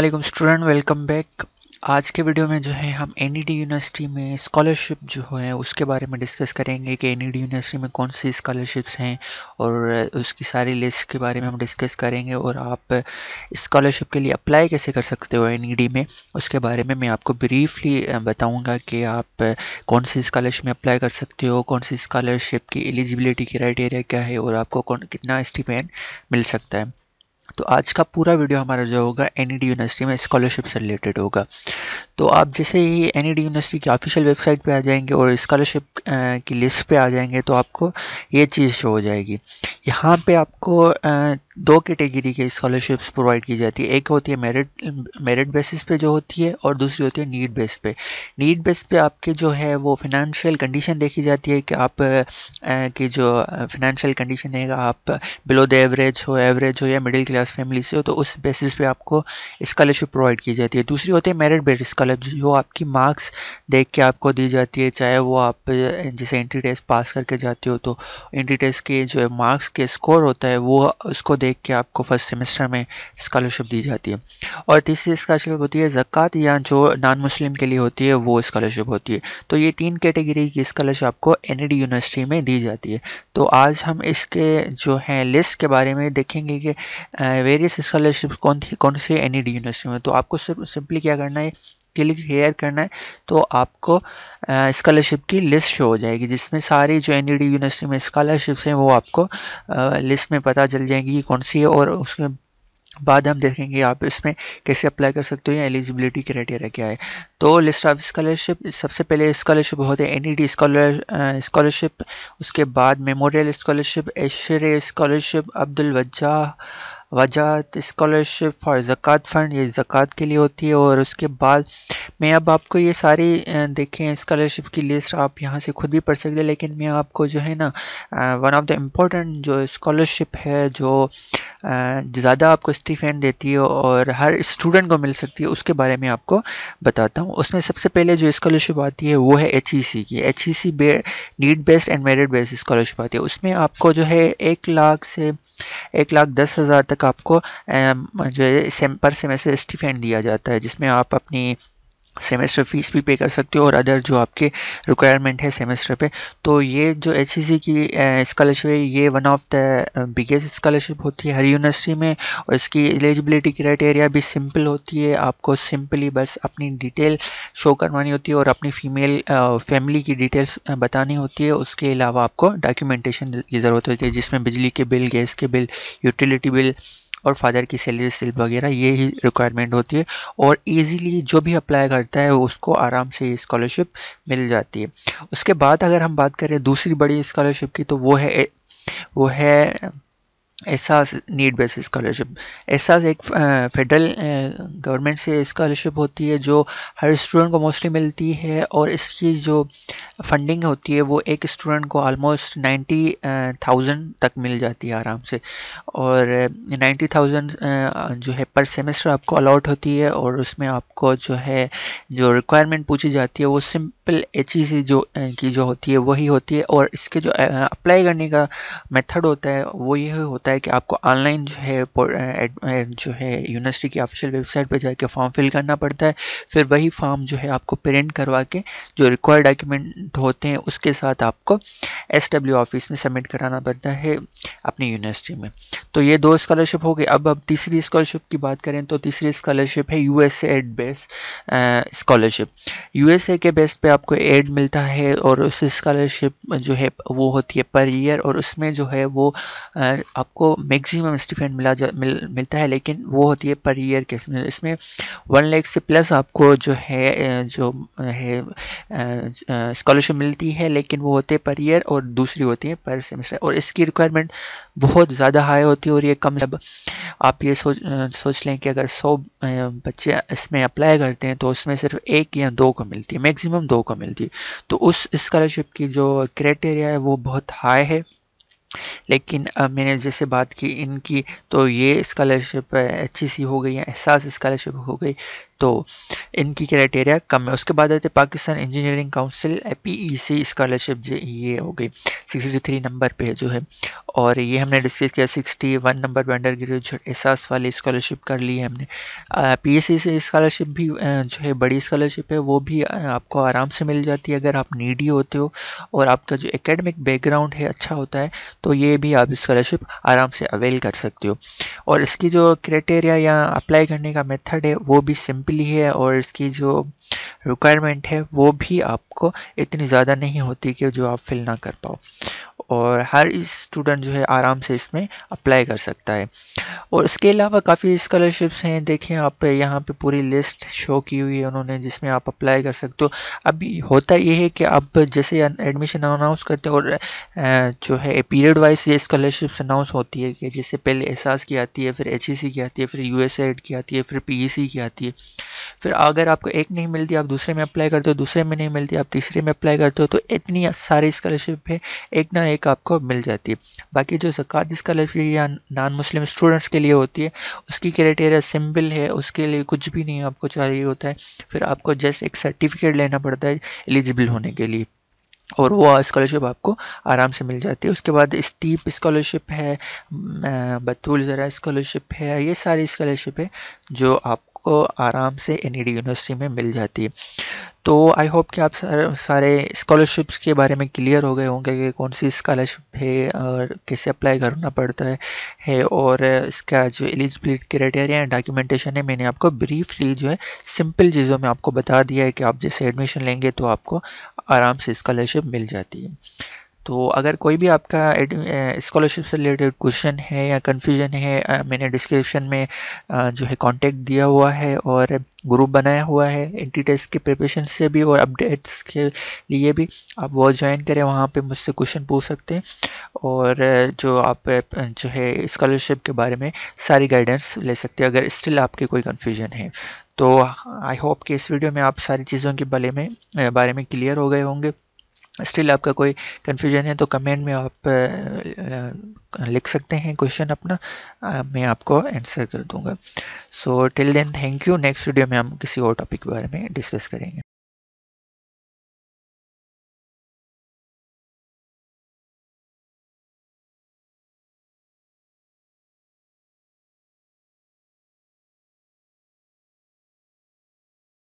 अल्लाम student welcome back आज के वीडियो में जो है हम एन यूनिवर्सिटी e में स्कॉलरशिप जो है उसके बारे में डिस्कस करेंगे कि एन यूनिवर्सिटी e में कौन सी स्कॉलरशिप्स हैं और उसकी सारी लिस्ट के बारे में हम डिस्कस करेंगे और आप स्कॉलरशिप के लिए अप्लाई कैसे कर सकते हो एन e में उसके बारे में मैं आपको ब्रीफली बताऊँगा कि आप कौन सी स्कॉलरशिप में अप्लाई कर सकते हो कौन सी स्कॉलरशिप की एलिजिबिलिटी क्राइटेरिया क्या है और आपको कौन कितना स्टीपेंड मिल सकता है तो आज का पूरा वीडियो हमारा जो होगा एन यूनिवर्सिटी e में स्कॉलरशिप से रिलेटेड होगा तो आप जैसे ही एन यूनिवर्सिटी e की ऑफिशियल वेबसाइट पे आ जाएंगे और स्कॉलरशिप की लिस्ट पे आ जाएंगे तो आपको ये चीज़ शो हो जाएगी यहाँ पे आपको दो कैटेगरी के स्कॉलरशिप्स प्रोवाइड की जाती है एक होती है मेरिट मेरिट बेसिस पे जो होती है और दूसरी होती है नीड बेस पे नीड बेस पे आपके जो है वो फिनेंशियल कंडीशन देखी जाती है कि आप की जो फिनेंशियल कंडीशन है आप बिलो द एवरेज हो एवरेज हो या मिडिल क्लास फैमिली से हो तो उस बेसिस पे आपको स्कॉलरशिप प्रोवाइड की जाती है दूसरी होती है मेरिट बेस्ड स्कॉलरशिप जो आपकी मार्क्स देख के आपको दी जाती है चाहे वो आप जैसे एंट्री टेस्ट पास करके जाते हो तो एंट्री टेस्ट के जो है मार्क्स के स्कोर होता है वो उसको देख के आपको फर्स्ट सेमेस्टर में स्कॉलरशिप दी जाती है और तीसरी स्कॉलरशिप होती है ज़क़़त या जो नॉन मुस्लिम के लिए होती है वो स्कॉलरशिप होती है तो ये तीन कैटेगरी की स्कॉलरशिप आपको एन यूनिवर्सिटी में दी जाती है तो आज हम इसके जो हैं लिस्ट के बारे में देखेंगे कि वेरियस स्कॉलरशिप कौन थी कौन सी एन यूनिवर्सिटी में तो आपको सिर्फ सिंपली क्या करना है क्लिक हेयर करना है तो आपको स्कॉलरशिप की लिस्ट शो हो जाएगी जिसमें सारी जो एन यूनिवर्सिटी e में स्कॉलरशिप्स हैं वो आपको आ, लिस्ट में पता चल जाएगी कि कौन सी है और उसके बाद हम देखेंगे आप इसमें कैसे अप्लाई कर सकते हो या एलिजिबिलिटी क्राइटेरिया क्या है तो लिस्ट ऑफ स्कॉलरशिप सबसे पहले स्कॉलरशिप होते हैं एन ई स्कॉलर स्कॉलरशिप उसके बाद मेमोरियल स्कॉलरशिप एशर स्कॉलरशिप अब्दुल वज्जा वजह स्कॉलरशिप फॉर ज़क़़त फ़ंड ये ज़क़़त के लिए होती है और उसके बाद मैं अब आपको ये सारी देखें स्कॉलरशिप की लिस्ट आप यहाँ से खुद भी पढ़ सकते हैं लेकिन मैं आपको जो है ना वन ऑफ द इम्पोर्टेंट जो स्कॉलरशिप है जो ज़्यादा आपको स्टीफेंड देती है और हर स्टूडेंट को मिल सकती है उसके बारे में आपको बताता हूँ उसमें सबसे पहले जो स्कॉलरशिप आती है वो है एच e की H E C need based and merit based scholarship आती है उसमें आपको जो है एक लाख से एक लाख दस हज़ार तक तक आपको जो है सेम्पर से मैसेज स्टिफेंड दिया जाता है जिसमें आप अपनी सेमेस्टर फीस भी पे कर सकते हो और अदर जो आपके रिक्वायरमेंट है सेमेस्टर पे तो ये जो एच e की स्कॉलरशिप है ये one of the biggest scholarship होती है हर यूनिवर्सिटी में और इसकी एलिजिबिलिटी क्राइटेरिया भी सिंपल होती है आपको सिंपली बस अपनी डिटेल शो करवानी होती है और अपनी फीमेल फैमिली की डिटेल्स बतानी होती है उसके अलावा आपको डॉक्यूमेंटेशन की ज़रूरत होती है जिसमें बिजली के बिल गैस के बिल यूटिलिटी बिल और फादर की सैलरी स्लिप वगैरह ये ही रिक्वायरमेंट होती है और ईजिली जो भी अप्लाई करता है उसको आराम से ये स्कॉलरशिप मिल जाती है उसके बाद अगर हम बात करें दूसरी बड़ी स्कॉलरशिप की तो वो है वो है एहसास नीड बेस स्कॉलरशिप एहसास एक फेडरल गवर्नमेंट से स्कॉलरशिप होती है जो हर स्टूडेंट को मोस्टली मिलती है और इसकी जो फंडिंग होती है वो एक स्टूडेंट को आलमोस्ट नाइन्टी थाउजेंड तक मिल जाती है आराम से और नाइन्टी थाउजेंड जो है पर सेमेस्टर आपको अलाउट होती है और उसमें आपको जो है जो रिक्वायरमेंट पूछी जाती है वो सिम सिंपल एच ई जो की जो होती है वही होती है और इसके जो अप्लाई करने का मेथड होता है वो ये होता है कि आपको ऑनलाइन जो है जो है यूनिवर्सिटी की ऑफिशियल वेबसाइट पर जाके फॉर्म फिल करना पड़ता है फिर वही फॉर्म जो है आपको प्रिंट करवा के जो रिक्वायर्ड डॉक्यूमेंट होते हैं उसके साथ आपको एस ऑफिस में सबमिट कराना पड़ता है अपनी यूनिवर्सिटी में तो ये दो स्कॉलरशिप हो गई अब अब तीसरी स्कॉलरशिप की बात करें तो तीसरी स्कॉलरशिप है U S aid base scholarship U के बेस पे आप आपको एड मिलता है और उस स्कॉलरशिप जो है वो होती है पर ईयर और उसमें जो है वो आपको मैक्सिमम स्टिपेंड मिला जा मिल, मिलता है लेकिन वो होती है पर ईयर के इसमें वन लैख से प्लस आपको जो है जो है स्कॉलरशिप मिलती है लेकिन वो होते हैं पर ईयर और दूसरी होती है पर सेमेस्टर और इसकी रिक्वायरमेंट बहुत ज़्यादा हाई होती है और ये कम जब आप ये सोच सोच लें कि अगर सौ बच्चे इसमें अप्लाई करते हैं तो उसमें सिर्फ एक या दो को मिलती है मैक्सिमम दो को मिलती है तो उस स्कॉलरशिप की जो क्राइटेरिया है वो बहुत हाई है लेकिन मैंने जैसे बात की इनकी तो ये स्कॉलरशिप अच्छी सी हो गई है एहसास स्कॉलरशिप हो गई तो इनकी क्राइटेरिया कम है उसके बाद आते Pakistan engineering council P E C scholarship ये हो गई सिक्सटी थ्री नंबर पे जो है और ये हमने डिस्कस किया सिक्सटी वन नंबर पर अंडर ग्रेजुएट एहसास वाली स्कॉलरशिप कर ली है हमने पी एस सी स्कॉलरशिप भी जो है बड़ी स्कॉलरशिप है वो भी आपको आराम से मिल जाती है अगर आप नीडी होते हो और आपका जो एकेडमिक बैकग्राउंड है अच्छा होता है तो ये भी आप स्कॉलरशिप आराम से अवेल कर सकते हो और इसकी जो क्राइटेरिया या अप्लाई करने का मेथड है वो भी सिंपली है और इसकी जो रिक्वायरमेंट है वो भी आपको इतनी ज़्यादा नहीं होती कि जो आप फिल ना कर पाओ और हर स्टूडेंट जो है आराम से इसमें अप्लाई कर सकता है और इसके अलावा काफ़ी स्कॉलरशिप्स हैं देखिए आप यहाँ पे पूरी लिस्ट शो की हुई है उन्होंने जिसमें आप अप्लाई कर सकते हो अभी होता ये है कि आप जैसे एडमिशन अनाउंस करते हैं और जो है पीरियड वाइज ये स्कॉलरशिप्स अनाउंस होती है कि जैसे पहले एहसास की आती है फिर एच e की आती है फिर यू की आती है फिर पी e की आती है फिर अगर आपको एक नहीं मिलती आप दूसरे में अप्लाई करते हो दूसरे में नहीं मिलती आप तीसरे में अप्लाई करते हो तो इतनी सारी स्कॉलरशिप है एक ना एक आपको मिल जाती है बाकी जो जक़ात स्कॉलरशिप या नॉन मुस्लिम स्टूडेंट्स के लिए होती है उसकी क्राइटेरिया सिंपल है उसके लिए कुछ भी नहीं आपको चाहिए होता है फिर आपको जस्ट एक सर्टिफिकेट लेना पड़ता है एलिजिबल होने के लिए और वो स्कॉलरशिप आपको आराम से मिल जाती है उसके बाद स्टीप स्कॉलरशिप है बतूल ज़रा स्कॉलरशिप है ये सारी स्कॉलरशिप है जो आपको आराम से एन यूनिवर्सिटी में मिल जाती है तो आई होप कि आप सारे स्कॉलरशिप्स के बारे में क्लियर हो गए होंगे कि कौन सी स्कॉलरशिप है और कैसे अप्लाई करना पड़ता है, है और इसका जो एलिजिबिलिटी क्राइटेरिया एंड डॉक्यूमेंटेशन है मैंने आपको ब्रीफली जो है सिंपल चीज़ों में आपको बता दिया है कि आप जैसे एडमिशन लेंगे तो आपको आराम से स्कॉलरशिप मिल जाती है तो अगर कोई भी आपका स्कॉलरशिप से रिलेटेड क्वेश्चन है या कन्फ्यूजन है मैंने डिस्क्रिप्शन में जो है कांटेक्ट दिया हुआ है और ग्रुप बनाया हुआ है टी टेस्ट के प्रिपरेशन से भी और अपडेट्स के लिए भी आप वो ज्वाइन करें वहाँ पे मुझसे क्वेश्चन पूछ सकते हैं और जो आप जो है स्कॉलरशिप के बारे में सारी गाइडेंस ले सकते हैं अगर स्टिल आपके कोई कन्फ्यूजन है तो आई होप कि इस वीडियो में आप सारी चीज़ों के बारे में बारे में क्लियर हो गए होंगे स्टिल आपका कोई कन्फ्यूजन है तो कमेंट में आप लिख सकते हैं क्वेश्चन अपना मैं आपको आंसर कर दूंगा so till then thank you next video में हम किसी और टॉपिक के बारे में डिस्कस करेंगे